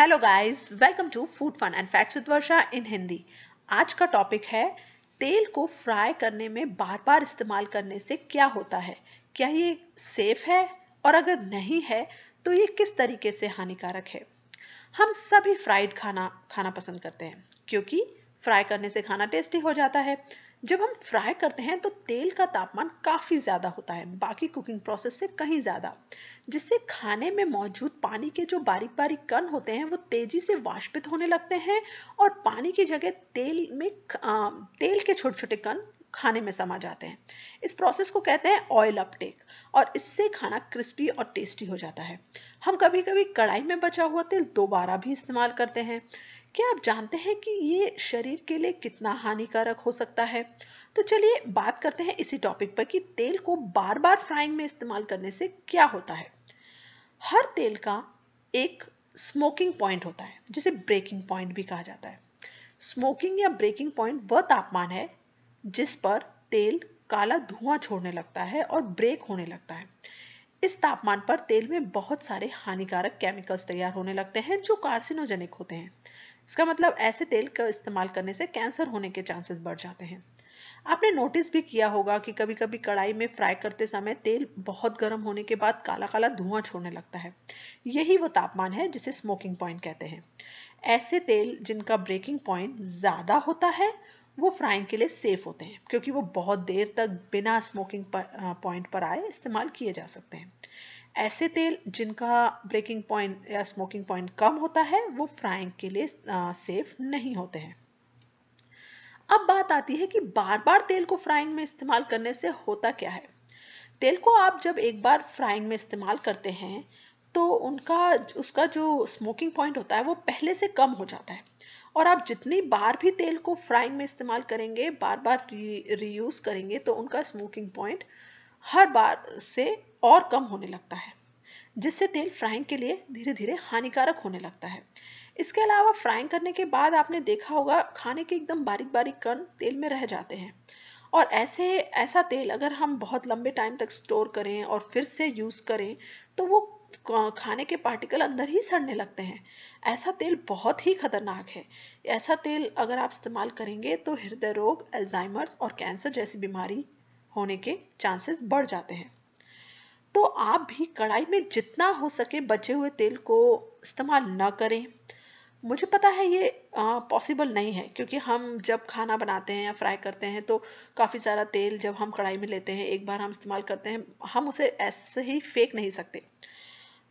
hello guys welcome to food fun and facts with Varsha in Hindi आज का topic है तेल को फ्राई करने में बार बार इस्तेमाल करने से क्या होता है क्या ये सेफ है और अगर नहीं है तो ये किस तरीके से हानिकारक है हम सभी फ्राइड खाना खाना पसंद करते हैं क्योंकि फ्राई करने से खाना टेस्टी हो जाता है जब हम फ्राई करते हैं तो तेल का तापमान काफ़ी ज़्यादा होता है बाकी कुकिंग प्रोसेस से कहीं ज़्यादा जिससे खाने में मौजूद पानी के जो बारीक बारीक कण होते हैं वो तेज़ी से वाष्पित होने लगते हैं और पानी की जगह तेल में तेल के छोटे छोटे कण खाने में समा जाते हैं इस प्रोसेस को कहते हैं ऑयल अपटेक और इससे खाना क्रिस्पी और टेस्टी हो जाता है हम कभी कभी कढ़ाई में बचा हुआ तेल दोबारा भी इस्तेमाल करते हैं क्या आप जानते हैं कि ये शरीर के लिए कितना हानिकारक हो सकता है तो चलिए बात करते हैं इसी टॉपिक पर कि तेल को बार बार फ्राइंग में इस्तेमाल करने से क्या होता है हर तेल का एक स्मोकिंग पॉइंट होता है जिसे ब्रेकिंग पॉइंट भी कहा जाता है स्मोकिंग या ब्रेकिंग पॉइंट वह तापमान है जिस पर तेल काला धुआं छोड़ने लगता है और ब्रेक होने लगता है इस तापमान पर तेल में बहुत सारे हानिकारक केमिकल्स तैयार होने लगते हैं जो कार्सिनोजेनिक होते हैं इसका मतलब ऐसे तेल का इस्तेमाल करने से कैंसर होने के चांसेस बढ़ जाते हैं आपने नोटिस भी किया होगा कि कभी कभी कढ़ाई में फ्राई करते समय तेल बहुत गर्म होने के बाद काला काला धुआं छोड़ने लगता है यही वो तापमान है जिसे स्मोकिंग पॉइंट कहते हैं ऐसे तेल जिनका ब्रेकिंग पॉइंट ज़्यादा होता है वो फ्राइंग के लिए सेफ होते हैं क्योंकि वो बहुत देर तक बिना स्मोकिंग पॉइंट पर आए इस्तेमाल किए जा सकते हैं ऐसे तेल जिनका ब्रेकिंग पॉइंट या स्मोकिंग पॉइंट कम होता है वो फ्राइंग के लिए सेफ नहीं होते हैं अब बात आती है कि बार बार तेल को फ्राइंग में इस्तेमाल करने से होता क्या है तेल को आप जब एक बार फ्राइंग में इस्तेमाल करते हैं तो उनका उसका जो स्मोकिंग पॉइंट होता है वो पहले से कम हो जाता है और आप जितनी बार भी तेल को फ्राइंग में इस्तेमाल करेंगे बार बार रीयूज़ करेंगे तो उनका स्मोकिंग पॉइंट हर बार से और कम होने लगता है जिससे तेल फ्राइंग के लिए धीरे धीरे हानिकारक होने लगता है इसके अलावा फ्राइंग करने के बाद आपने देखा होगा खाने के एकदम बारीक बारीक कण तेल में रह जाते हैं और ऐसे ऐसा तेल अगर हम बहुत लंबे टाइम तक स्टोर करें और फिर से यूज़ करें तो वो खाने के पार्टिकल अंदर ही सड़ने लगते हैं ऐसा तेल बहुत ही खतरनाक है ऐसा तेल अगर आप इस्तेमाल करेंगे तो हृदय रोग अल्जाइमर्स और कैंसर जैसी बीमारी होने के चांसेस बढ़ जाते हैं तो आप भी कढ़ाई में जितना हो सके बचे हुए तेल को इस्तेमाल ना करें मुझे पता है ये पॉसिबल नहीं है क्योंकि हम जब खाना बनाते हैं या फ्राई करते हैं तो काफ़ी सारा तेल जब हम कढ़ाई में लेते हैं एक बार हम इस्तेमाल करते हैं हम उसे ऐसे ही फेंक नहीं सकते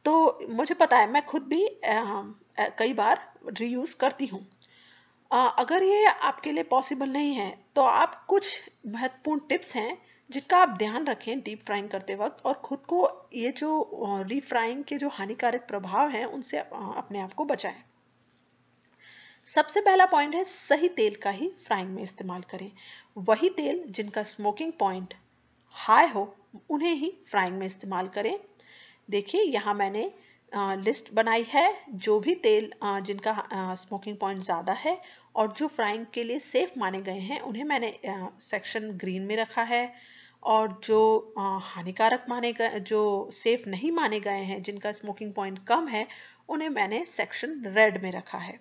तो मुझे पता है मैं खुद भी आ, कई बार रीयूज़ करती हूँ अगर ये आपके लिए पॉसिबल नहीं है तो आप कुछ महत्वपूर्ण टिप्स हैं जिनका आप ध्यान रखें डीप फ्राइंग करते वक्त और ख़ुद को ये जो रीफ्राइंग के जो हानिकारक प्रभाव हैं उनसे अपने आप को बचाएं सबसे पहला पॉइंट है सही तेल का ही फ्राइंग में इस्तेमाल करें वही तेल जिनका स्मोकिंग पॉइंट हाई हो उन्हें ही फ्राइंग में इस्तेमाल करें देखिए यहाँ मैंने लिस्ट बनाई है जो भी तेल जिनका स्मोकिंग पॉइंट ज़्यादा है और जो फ्राइंग के लिए सेफ माने गए हैं उन्हें मैंने सेक्शन ग्रीन में रखा है और जो हानिकारक माने गए जो सेफ नहीं माने गए हैं जिनका स्मोकिंग पॉइंट कम है उन्हें मैंने सेक्शन रेड में रखा है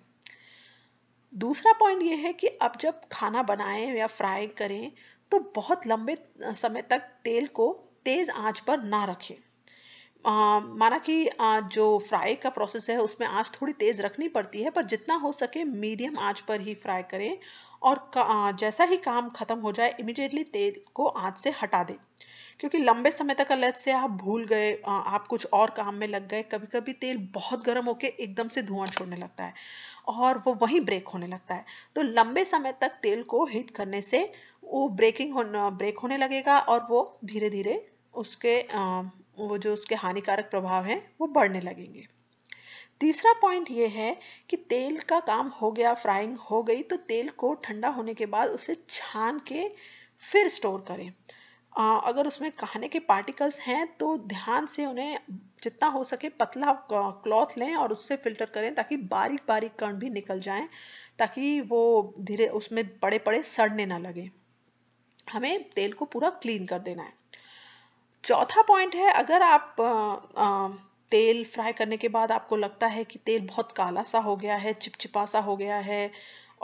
दूसरा पॉइंट ये है कि अब जब खाना बनाएं या फ्राई करें तो बहुत लंबे समय तक तेल को तेज़ आंच पर ना रखें आ, माना कि आ, जो फ्राई का प्रोसेस है उसमें आंच थोड़ी तेज़ रखनी पड़ती है पर जितना हो सके मीडियम आंच पर ही फ्राई करें और जैसा ही काम खत्म हो जाए इमिडिएटली तेल को आँच से हटा दें क्योंकि लंबे समय तक अलग से आप भूल गए आप कुछ और काम में लग गए कभी कभी तेल बहुत गर्म होकर एकदम से धुआं छोड़ने लगता है और वो वहीं ब्रेक होने लगता है तो लंबे समय तक तेल को हीट करने से वो ब्रेकिंग होना ब्रेक होने लगेगा और वो धीरे धीरे उसके वो जो उसके हानिकारक प्रभाव हैं वो बढ़ने लगेंगे तीसरा पॉइंट ये है कि तेल का काम हो गया फ्राइंग हो गई तो तेल को ठंडा होने के बाद उसे छान के फिर स्टोर करें आ, अगर उसमें खाने के पार्टिकल्स हैं तो ध्यान से उन्हें जितना हो सके पतला क्लॉथ लें और उससे फिल्टर करें ताकि बारीक बारीक कण भी निकल जाएं ताकि वो धीरे उसमें बड़े बड़े सड़ने ना लगे हमें तेल को पूरा क्लीन कर देना है चौथा पॉइंट है अगर आप आ, आ, तेल फ्राई करने के बाद आपको लगता है कि तेल बहुत काला सा हो गया है चिपचिपा सा हो गया है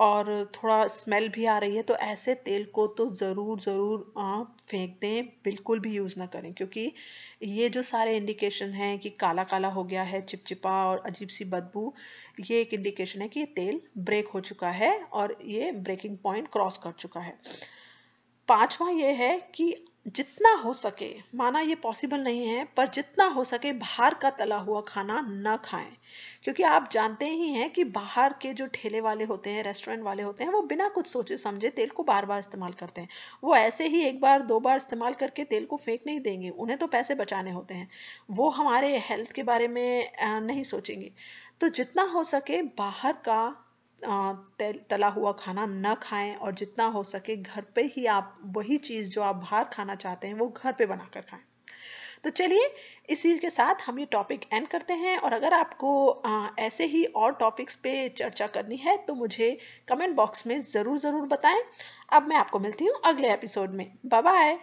और थोड़ा स्मेल भी आ रही है तो ऐसे तेल को तो ज़रूर ज़रूर आप फेंक दें बिल्कुल भी यूज़ ना करें क्योंकि ये जो सारे इंडिकेशन हैं कि काला काला हो गया है चिपचिपा और अजीब सी बदबू ये एक इंडिकेशन है कि ये तेल ब्रेक हो चुका है और ये ब्रेकिंग पॉइंट क्रॉस कर चुका है पांचवा ये है कि जितना हो सके माना ये पॉसिबल नहीं है पर जितना हो सके बाहर का तला हुआ खाना ना खाएं क्योंकि आप जानते ही हैं कि बाहर के जो ठेले वाले होते हैं रेस्टोरेंट वाले होते हैं वो बिना कुछ सोचे समझे तेल को बार बार इस्तेमाल करते हैं वो ऐसे ही एक बार दो बार इस्तेमाल करके तेल को फेंक नहीं देंगे उन्हें तो पैसे बचाने होते हैं वो हमारे हेल्थ के बारे में नहीं सोचेंगे तो जितना हो सके बाहर का तला हुआ खाना न खाएं और जितना हो सके घर पे ही आप वही चीज़ जो आप बाहर खाना चाहते हैं वो घर पे बनाकर खाएं तो चलिए इसी के साथ हम ये टॉपिक एंड करते हैं और अगर आपको ऐसे ही और टॉपिक्स पे चर्चा करनी है तो मुझे कमेंट बॉक्स में ज़रूर ज़रूर बताएं अब मैं आपको मिलती हूँ अगले एपिसोड में बाय बाय